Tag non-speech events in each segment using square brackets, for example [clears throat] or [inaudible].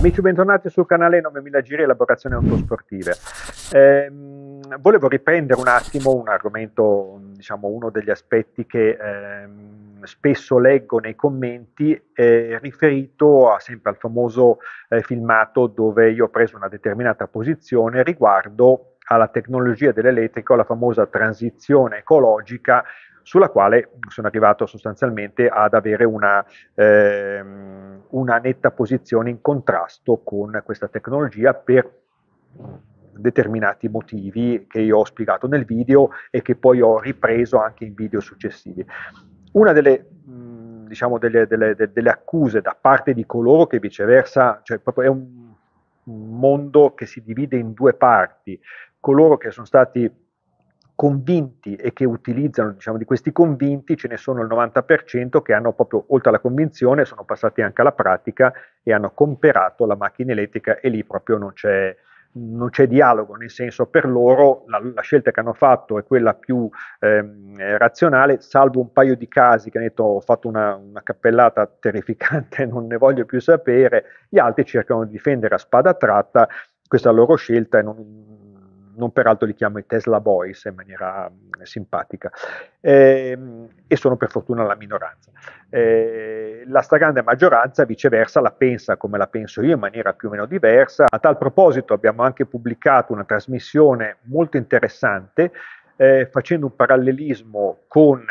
Amici, bentornati sul canale 9000 Giri Elaborazioni Autosportive. Eh, volevo riprendere un attimo un argomento, diciamo uno degli aspetti che eh, spesso leggo nei commenti, eh, riferito a, sempre al famoso eh, filmato dove io ho preso una determinata posizione riguardo alla tecnologia dell'elettrico, alla famosa transizione ecologica sulla quale sono arrivato sostanzialmente ad avere una, ehm, una netta posizione in contrasto con questa tecnologia per determinati motivi che io ho spiegato nel video e che poi ho ripreso anche in video successivi. Una delle, diciamo, delle, delle, delle accuse da parte di coloro che viceversa, cioè proprio è un mondo che si divide in due parti, coloro che sono stati convinti e che utilizzano, diciamo, di questi convinti ce ne sono il 90% che hanno proprio oltre alla convinzione sono passati anche alla pratica e hanno comperato la macchina elettrica e lì proprio non c'è, non c'è dialogo, nel senso per loro la, la, scelta che hanno fatto è quella più ehm, razionale, salvo un paio di casi che hanno detto ho fatto una, una cappellata terrificante, [laughs] non ne voglio più sapere, gli altri cercano di difendere a spada tratta questa loro scelta e non, non peraltro li chiamo i Tesla Boys in maniera mh, mm, simpatica, eh, e sono per fortuna la minoranza. Eh, la stragrande maggioranza viceversa la pensa come la penso io in maniera più o meno diversa. A tal proposito abbiamo anche pubblicato una trasmissione molto interessante eh, facendo un parallelismo con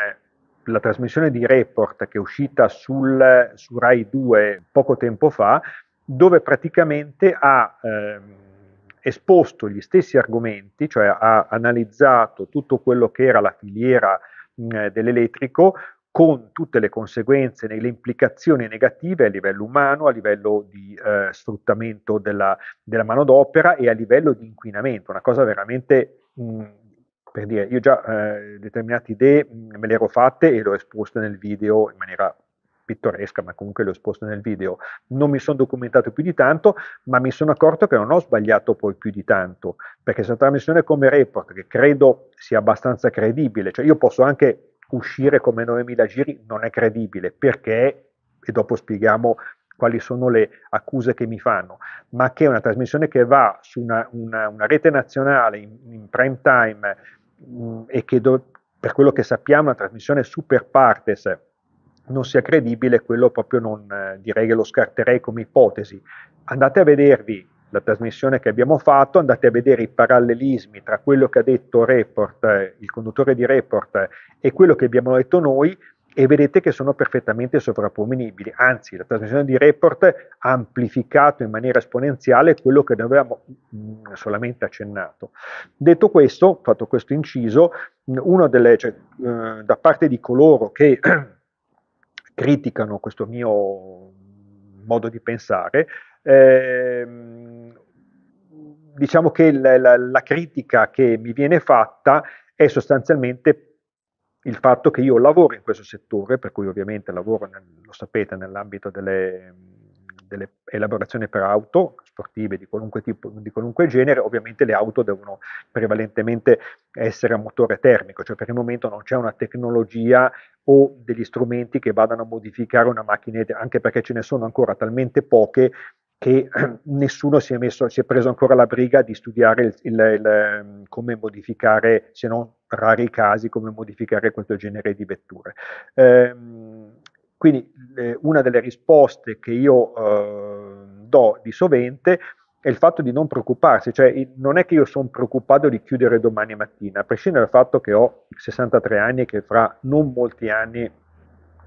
la trasmissione di Report che è uscita sul, su Rai 2 poco tempo fa, dove praticamente ha... Ehm, esposto gli stessi argomenti, cioè ha analizzato tutto quello che era la filiera mh, dell'elettrico con tutte le conseguenze e le implicazioni negative a livello umano, a livello di eh, sfruttamento della, della, manodopera e a livello di inquinamento, una cosa veramente mh, per dire, io già eh, determinate idee mh, me le ero fatte e le ho esposte nel video in maniera pittoresca, ma comunque l'ho esposto nel video, non mi sono documentato più di tanto, ma mi sono accorto che non ho sbagliato poi più di tanto, perché se una trasmissione come report, che credo sia abbastanza credibile, cioè io posso anche uscire come 9000 giri, non è credibile, perché, e dopo spieghiamo quali sono le accuse che mi fanno, ma che una trasmissione che va su una, una, una rete nazionale in, in prime time mh, mm, e che do, per quello che sappiamo è una trasmissione super partes, non sia credibile, quello proprio non eh, direi che lo scarterei come ipotesi. Andate a vedervi la trasmissione che abbiamo fatto, andate a vedere i parallelismi tra quello che ha detto Report, eh, il conduttore di Report, eh, e quello che abbiamo detto noi e vedete che sono perfettamente sovrapponibili. Anzi, la trasmissione di Report ha amplificato in maniera esponenziale quello che ne avevamo mm, solamente accennato. Detto questo, fatto questo inciso, mm, una delle, cioè, mh, eh, da parte di coloro che [clears throat] criticano questo mio modo di pensare. Eh, diciamo che la, la, la critica che mi viene fatta è sostanzialmente il fatto che io lavoro in questo settore, per cui ovviamente lavoro, nel, lo sapete, nell'ambito delle delle elaborazioni per auto sportive di qualunque tipo, di qualunque genere, ovviamente le auto devono prevalentemente essere a motore termico, cioè per il momento non c'è una tecnologia o degli strumenti che vadano a modificare una macchinetta, anche perché ce ne sono ancora talmente poche che [clears throat] nessuno si è, messo, si è preso ancora la briga di studiare il, il, il, come modificare, se non rari casi, come modificare questo genere di vetture. Ehm, quindi una delle risposte che io eh, do di sovente è il fatto di non preoccuparsi, cioè non è che io sono preoccupato di chiudere domani mattina, a prescindere dal fatto che ho 63 anni e che fra non molti anni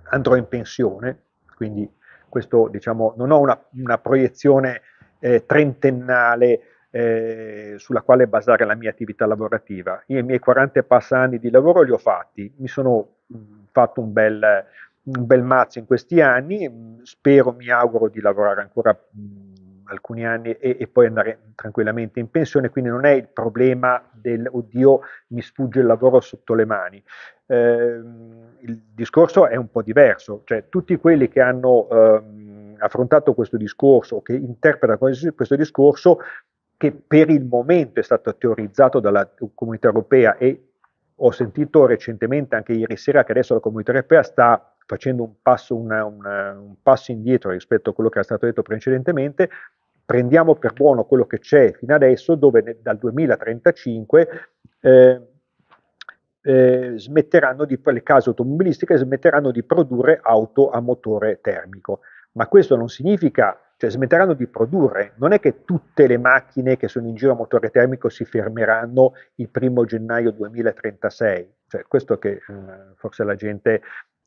andrò in pensione, quindi questo diciamo non ho una, una proiezione eh, trentennale eh, sulla quale basare la mia attività lavorativa. Io i miei 40 e passa anni di lavoro li ho fatti, mi sono mh, mm, fatto un bel un bel mazzo in questi anni, mm, spero, mi auguro di lavorare ancora mm, alcuni anni e, e, poi andare tranquillamente in pensione, quindi non è il problema del oddio mi sfugge il lavoro sotto le mani. Eh, il discorso è un po' diverso, cioè tutti quelli che hanno eh, affrontato questo discorso o che interpretano questo discorso che per il momento è stato teorizzato dalla comunità europea e ho sentito recentemente anche ieri sera che adesso la comunità europea sta facendo un passo, una, una, un passo indietro rispetto a quello che era stato detto precedentemente, prendiamo per buono quello che c'è fino adesso, dove ne, dal 2035 eh, eh, smetteranno di, le case automobilistiche smetteranno di produrre auto a motore termico. Ma questo non significa, cioè smetteranno di produrre, non è che tutte le macchine che sono in giro a motore termico si fermeranno il primo gennaio 2036, cioè questo che eh, forse la gente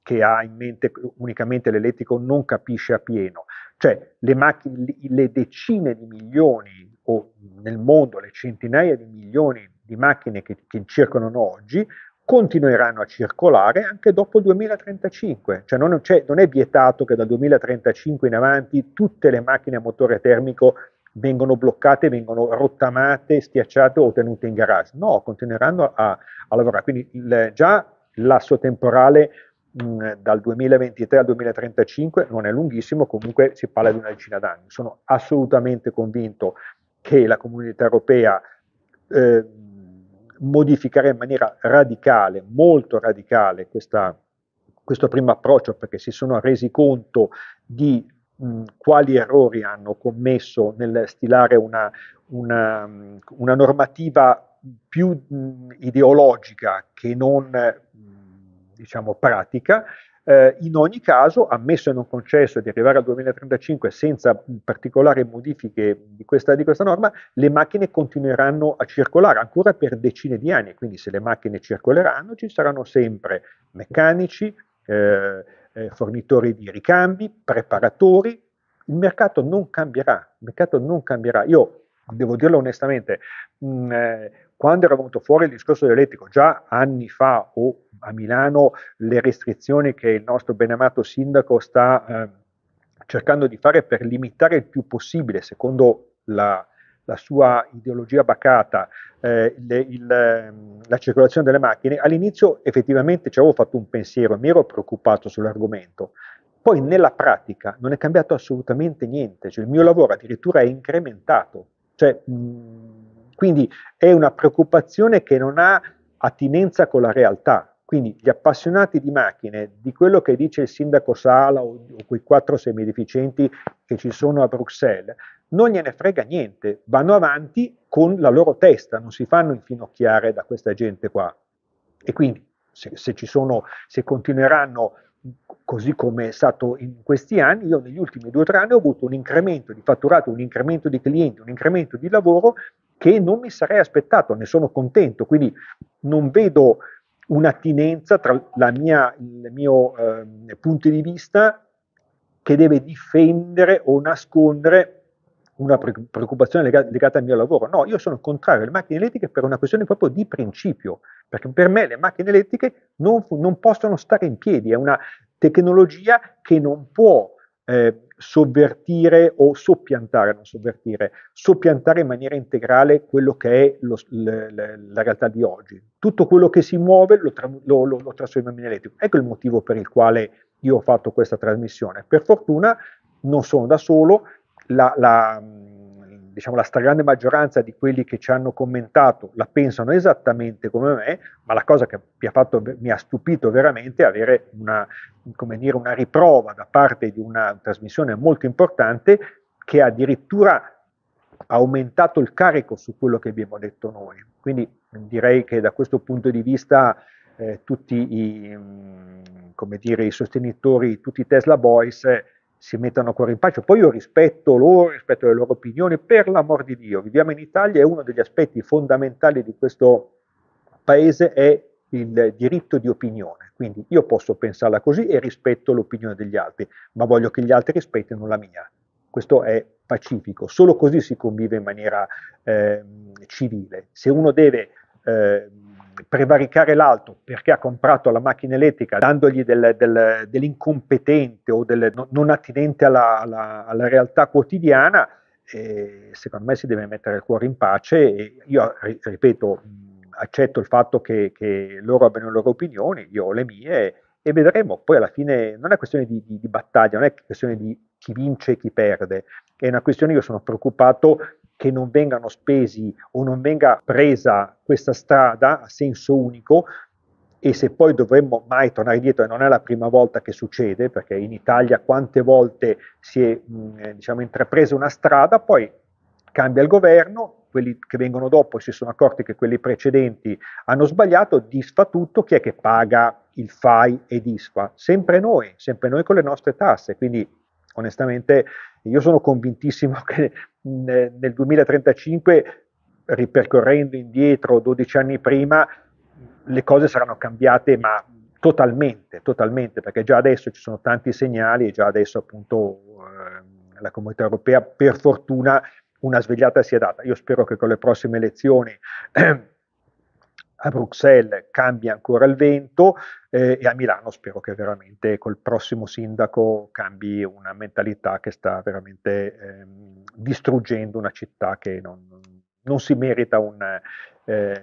che ha in mente unicamente l'elettrico non capisce appieno. Cioè le, macchine, le decine di milioni o nel mondo le centinaia di milioni di macchine che, che circolano oggi continueranno a circolare anche dopo il 2035, cioè non, cioè, non, è vietato che dal 2035 in avanti tutte le macchine a motore termico vengono bloccate, vengono rottamate, schiacciate o tenute in garage, no, continueranno a, a lavorare, quindi il, già l'asso temporale Mm, eh, dal 2023 al 2035 non è lunghissimo, comunque si parla di una decina d'anni. Sono assolutamente convinto che la comunità europea eh, modificherà in maniera radicale, molto radicale, questa, questo primo approccio perché si sono resi conto di mh, mm, quali errori hanno commesso nel stilare una, una, una normativa più mh, mm, ideologica che non mh, diciamo, pratica, eh, in ogni caso, ammesso e non concesso di arrivare al 2035 senza particolari modifiche di questa, di questa, norma, le macchine continueranno a circolare ancora per decine di anni. Quindi, se le macchine circoleranno, ci saranno sempre meccanici, eh, eh, fornitori di ricambi, preparatori. Il mercato non cambierà. Il mercato non cambierà. Io devo dirlo onestamente. Mh, mm, eh, quando era venuto fuori il discorso dell'elettrico già anni fa o a Milano le restrizioni che il nostro benamato sindaco sta eh, cercando di fare per limitare il più possibile, secondo la, la sua ideologia bacata, eh, le, il, ehm, la circolazione delle macchine, all'inizio effettivamente ci avevo fatto un pensiero, mi ero preoccupato sull'argomento. Poi nella pratica non è cambiato assolutamente niente, cioè, il mio lavoro addirittura è incrementato. Cioè, mh, mhmm, quindi è una preoccupazione che non ha attinenza con la realtà, quindi gli appassionati di macchine, di quello che dice il sindaco Sala o, o quei quattro semideficienti che ci sono a Bruxelles, non gliene frega niente, vanno avanti con la loro testa, non si fanno infinocchiare da questa gente qua. E quindi se, se, sono, se continueranno così come è stato in questi anni, io negli ultimi due o tre anni ho avuto un incremento di fatturato, un incremento di clienti, un incremento di lavoro che non mi sarei aspettato, ne sono contento, quindi non vedo un'attinenza tra mia, il mio eh, punto di vista che deve difendere o nascondere una preoccupazione legata, legata, al mio lavoro. No, io sono contrario alle macchine elettriche per una questione proprio di principio, perché per me le macchine elettriche non, non possono stare in piedi, è una tecnologia che non può eh, sovvertire o soppiantare, non sovvertire, soppiantare in maniera integrale quello che è lo, le, le, la realtà di oggi. Tutto quello che si muove lo, tra, lo, lo, lo trasforma in elettrico. Ecco il motivo per il quale io ho fatto questa trasmissione. Per fortuna non sono da solo, la, la, diciamo, la stragrande maggioranza di quelli che ci hanno commentato la pensano esattamente come me, ma la cosa che mi ha, fatto, mi ha stupito veramente è avere una, dire, una riprova da parte di una trasmissione molto importante che addirittura ha aumentato il carico su quello che abbiamo detto noi. Quindi direi che da questo punto di vista eh, tutti i, mh, mm, dire, i, sostenitori, tutti i Tesla Boys eh, si mettano a cuore in pace. Poi io rispetto loro, rispetto le loro opinioni, per l'amor di Dio. Viviamo in Italia e uno degli aspetti fondamentali di questo paese è il diritto di opinione. Quindi io posso pensarla così e rispetto l'opinione degli altri, ma voglio che gli altri rispettino la mia. Questo è pacifico, solo così si convive in maniera eh, civile. Se uno deve eh, prevaricare l'altro perché ha comprato la macchina elettrica dandogli del, del, dell'incompetente o del non attinente alla, alla, alla realtà quotidiana, eh, secondo me si deve mettere il cuore in pace. E io ripeto, accetto il fatto che, che loro abbiano le loro opinioni, io ho le mie e vedremo. Poi alla fine non è questione di, di, di battaglia, non è questione di chi vince e chi perde, è una questione, io sono preoccupato che non vengano spesi o non venga presa questa strada a senso unico e se poi dovremmo mai tornare indietro e non è la prima volta che succede, perché in Italia quante volte si è mm, eh, diciamo, intrapresa una strada, poi cambia il governo, quelli che vengono dopo si sono accorti che quelli precedenti hanno sbagliato, disfa tutto, chi è che paga il FAI e disfa Sempre noi, sempre noi con le nostre tasse, quindi onestamente io sono convintissimo che nel 2035, ripercorrendo indietro 12 anni prima, le cose saranno cambiate, ma totalmente, totalmente, perché già adesso ci sono tanti segnali e già adesso appunto eh, la comunità europea per fortuna una svegliata si è data. Io spero che con le prossime elezioni eh, [clears throat] a Bruxelles cambia ancora il vento eh, e a Milano spero che veramente col prossimo sindaco cambi una mentalità che sta veramente eh, distruggendo una città che non, non si merita un, eh,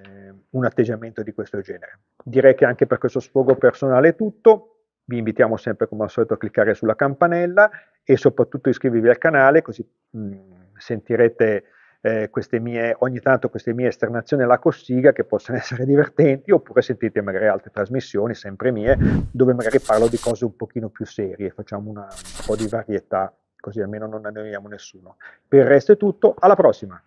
un, atteggiamento di questo genere. Direi che anche per questo sfogo personale è tutto. Vi invitiamo sempre come al solito a cliccare sulla campanella e soprattutto iscrivervi al canale così mh, mm, sentirete eh, queste mie, ogni tanto queste mie esternazioni alla cossiga che possono [laughs] essere divertenti oppure sentite magari altre trasmissioni sempre mie dove magari parlo di cose un pochino più serie, facciamo una, un po' di varietà così almeno non annoiamo nessuno. Per il resto è tutto, alla prossima!